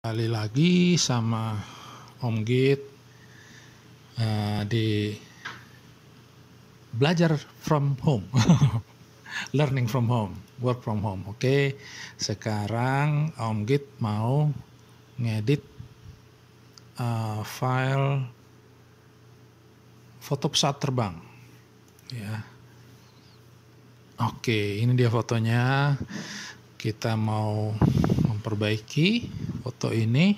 kembali lagi sama Om Git uh, di belajar from home, learning from home, work from home. Oke, okay? sekarang Om Git mau ngedit uh, file foto pesawat terbang, ya. Oke, okay, ini dia fotonya. Kita mau memperbaiki foto ini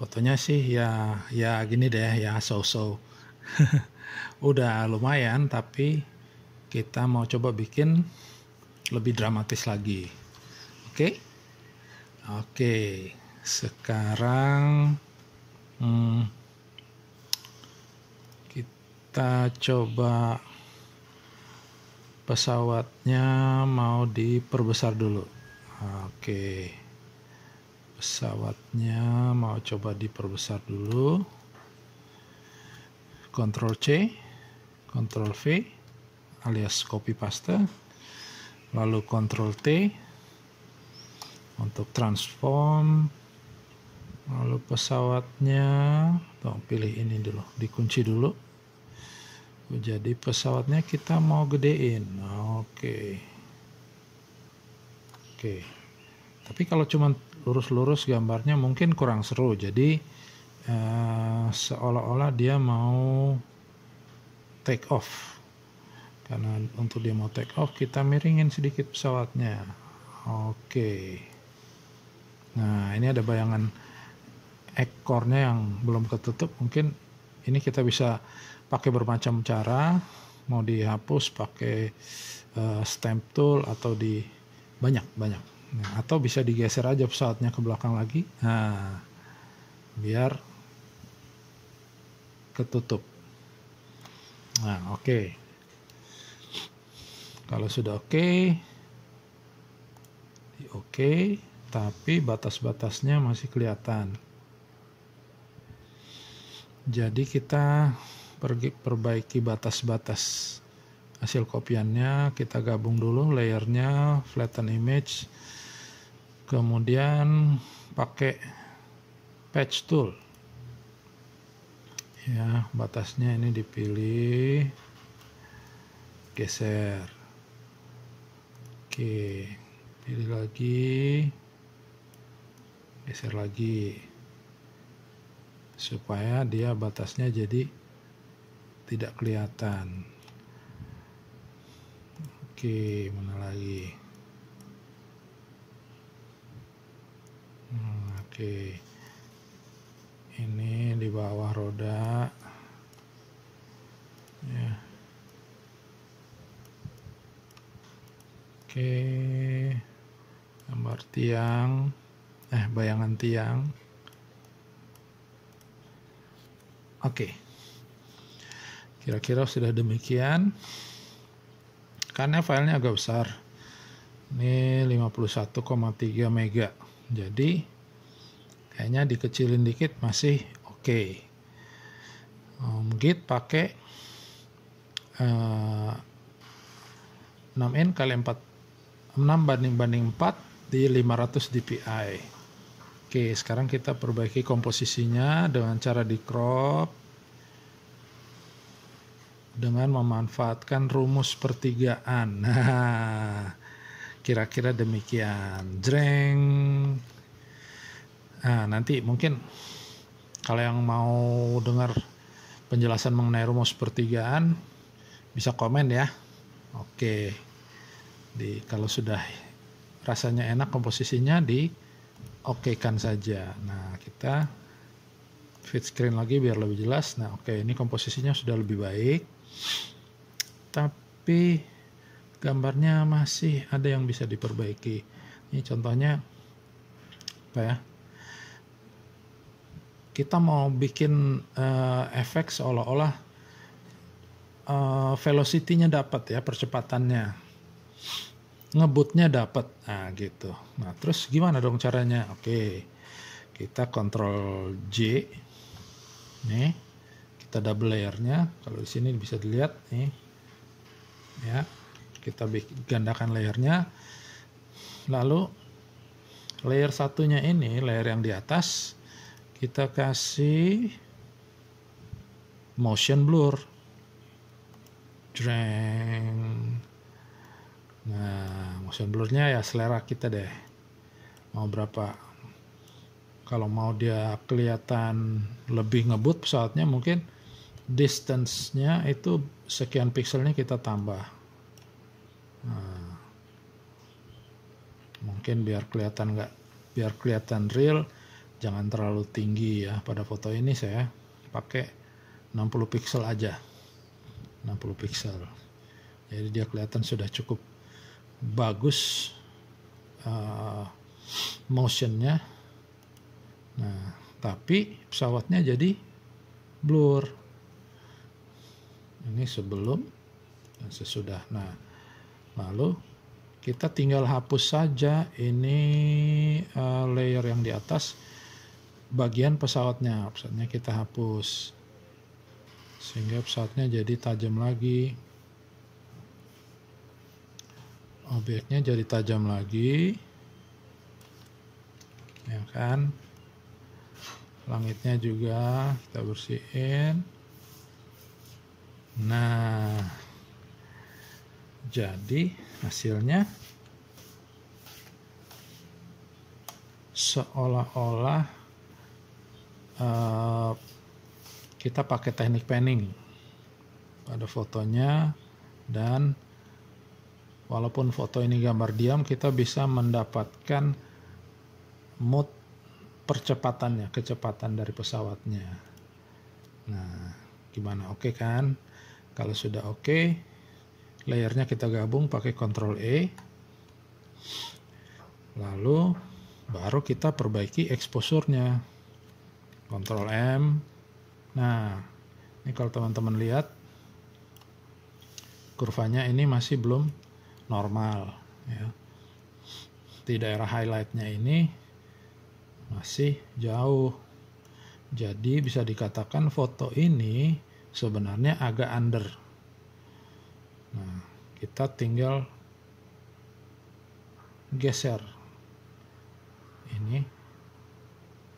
fotonya sih ya ya gini deh ya so-so udah lumayan tapi kita mau coba bikin lebih dramatis lagi oke okay? oke okay. sekarang hmm, kita coba pesawatnya mau diperbesar dulu oke okay pesawatnya mau coba diperbesar dulu Ctrl C Ctrl V alias copy paste lalu Ctrl T untuk transform lalu pesawatnya tuh pilih ini dulu dikunci dulu jadi pesawatnya kita mau gedein oke okay. oke okay. tapi kalau cuman lurus-lurus gambarnya mungkin kurang seru jadi eh, seolah-olah dia mau take off karena untuk dia mau take off kita miringin sedikit pesawatnya oke nah ini ada bayangan ekornya yang belum ketutup mungkin ini kita bisa pakai bermacam cara mau dihapus pakai uh, stamp tool atau di banyak banyak Nah, atau bisa digeser aja pesawatnya ke belakang lagi. Nah, biar ketutup. Nah, oke. Okay. Kalau sudah oke, okay, oke, okay, tapi batas-batasnya masih kelihatan. Jadi kita pergi perbaiki batas-batas hasil kopiannya, kita gabung dulu layernya, flatten image, kemudian pakai patch tool ya batasnya ini dipilih geser oke pilih lagi geser lagi supaya dia batasnya jadi tidak kelihatan oke mana lagi Oke. Ini di bawah roda. Ya. Oke. Gambar tiang. Eh, bayangan tiang. Oke. Kira-kira sudah demikian. Karena filenya agak besar. Ini 51,3 mega. Jadi kayaknya dikecilin dikit masih oke okay. um, git pakai uh, eh, 6n kali 4 6 banding banding 4 di 500 dpi oke okay, sekarang kita perbaiki komposisinya dengan cara di crop dengan memanfaatkan rumus pertigaan nah, kira-kira demikian jreng Nah, nanti mungkin kalau yang mau dengar penjelasan mengenai rumus pertigaan bisa komen ya. Oke. Di kalau sudah rasanya enak komposisinya di oke kan saja. Nah, kita fit screen lagi biar lebih jelas. Nah, oke ini komposisinya sudah lebih baik. Tapi gambarnya masih ada yang bisa diperbaiki. Ini contohnya apa ya? kita mau bikin uh, efek seolah-olah uh, velocity-nya dapat ya percepatannya ngebutnya dapat nah gitu nah terus gimana dong caranya oke kita kontrol J nih kita double layernya kalau di sini bisa dilihat nih ya kita gandakan layernya lalu layer satunya ini layer yang di atas kita kasih motion blur drag, Nah, motion blurnya ya selera kita deh. Mau berapa? Kalau mau dia kelihatan lebih ngebut pesawatnya mungkin distance-nya itu sekian pixelnya kita tambah. Nah, mungkin biar kelihatan nggak biar kelihatan real jangan terlalu tinggi ya pada foto ini saya pakai 60 pixel aja 60 pixel jadi dia kelihatan sudah cukup bagus uh, motionnya nah tapi pesawatnya jadi blur ini sebelum dan sesudah nah lalu kita tinggal hapus saja ini uh, layer yang di atas bagian pesawatnya pesawatnya kita hapus sehingga pesawatnya jadi tajam lagi objeknya jadi tajam lagi ya kan langitnya juga kita bersihin nah jadi hasilnya seolah-olah Eh, kita pakai teknik panning pada fotonya dan walaupun foto ini gambar diam kita bisa mendapatkan mood percepatannya kecepatan dari pesawatnya nah gimana oke okay kan kalau sudah oke okay, layernya kita gabung pakai Ctrl E lalu baru kita perbaiki exposure-nya Ctrl M. Nah, ini kalau teman-teman lihat kurvanya ini masih belum normal ya. Di daerah highlightnya ini masih jauh. Jadi bisa dikatakan foto ini sebenarnya agak under. Nah, kita tinggal geser ini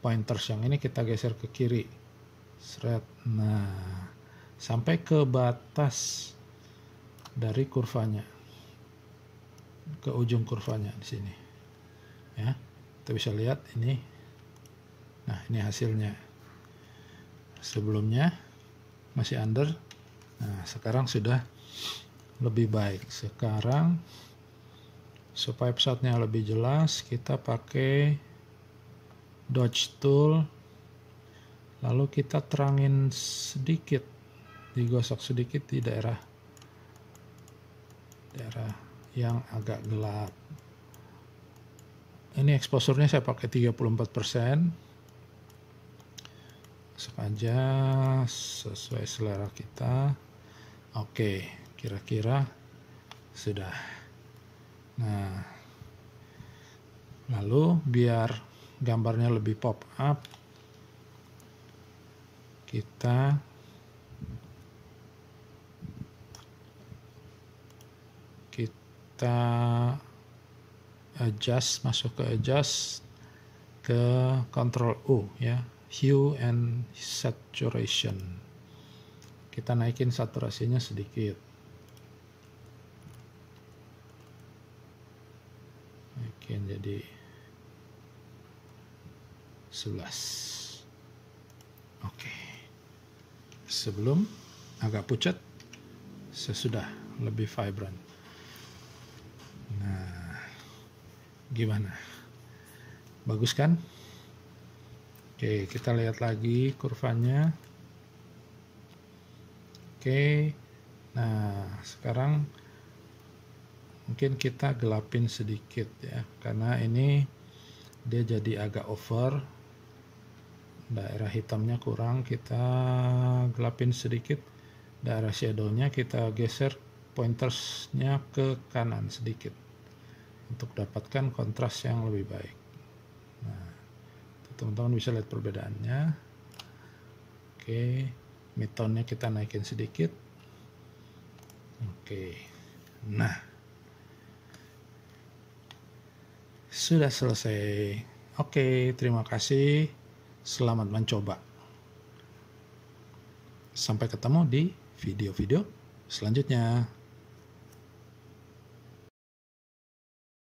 pointers yang ini kita geser ke kiri seret nah sampai ke batas dari kurvanya ke ujung kurvanya di sini ya kita bisa lihat ini nah ini hasilnya sebelumnya masih under nah sekarang sudah lebih baik sekarang supaya pesawatnya lebih jelas kita pakai dodge tool lalu kita terangin sedikit digosok sedikit di daerah daerah yang agak gelap ini eksposurnya saya pakai 34% masuk aja sesuai selera kita oke kira-kira sudah nah lalu biar gambarnya lebih pop up kita kita adjust masuk ke adjust ke control U ya hue and saturation kita naikin saturasinya sedikit naikin jadi 11 oke sebelum agak pucat sesudah lebih vibrant nah gimana bagus kan oke kita lihat lagi kurvanya oke nah sekarang mungkin kita gelapin sedikit ya karena ini dia jadi agak over daerah hitamnya kurang kita gelapin sedikit daerah shadownya kita geser pointersnya ke kanan sedikit untuk dapatkan kontras yang lebih baik nah teman-teman bisa lihat perbedaannya oke midtone kita naikin sedikit oke nah sudah selesai oke terima kasih Selamat mencoba. Sampai ketemu di video-video selanjutnya.